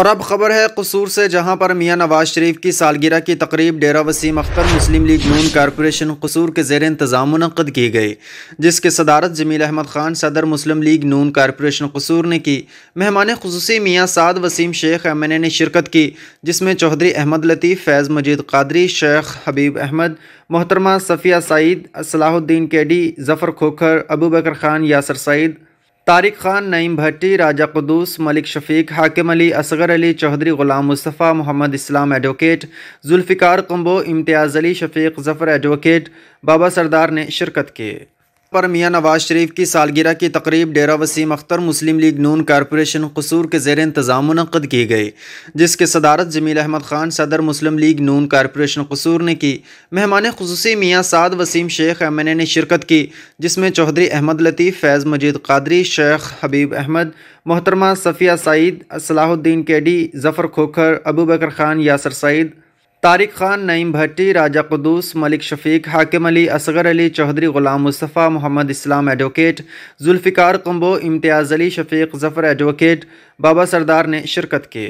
और अब खबर है कसूर से जहां पर मियां नवाज शरीफ की सालगिरह की तकरीब डेरा Waseem Akhtar Muslim League Noon corporation Kasur के जेर इंतज़ाम मनद की गई जिसके सदारत जमील अहमद खान सदर मुस्लिम लीग नून कॉरपोरेशन कसूर ने की मेहमान खसूसी Mian Saad Waseem Sheikh M N A ने शिरकत की जिसमें चौधरी अहमद लतीफ़ फैज़ मजीद Qadri Sheikh Habib Ahmed Mohtarma Safia Saeed Salahuddin KD Zafar Khokhar Abu Bakar Khan Yasir Saeed Tariq Khan Naeem Bhatti Raja Quddus Malik Shafiq Hakim Ali Asghar Ali Chaudhry Ghulam Mustafa Mohammad Islam advocate Zulfiqar Kamboh Imtiaz Ali Shafiq Zafar advocate Baba Sardar ने शिरकत की पर मियाँ नवाज शरीफ की सालगिरह की तकरीब डेरा Waseem Akhtar Muslim League Noon corporation Kasur के जेर इंतज़ाम मनद की गई जिसके सदारत जमील अहमद ख़ान सदर मुस्लिम लीग नून कॉरपोरेशन कसूर ने की मेहमान खसूसी Mian Saad Waseem Sheikh M N A ने शिरकत की जिसमें चौधरी अहमद लतीफ़ फैज़ मजीद Qadri Sheikh Habib Ahmed Mohtarma Safia Saeed Aslahuddin KD Zafar Khokhar Abu Bakar Khan Yasir Saeed Tariq Khan Naeem Bhatti Raja Quddus Malik Shafiq Hakim Ali Asghar Ali Chaudhry Ghulam Mustafa Mohammad Islam advocate Zulfiqar Kamboh Imtiaz Ali Shafiq Zafar advocate Baba Sardar ने शिरकत की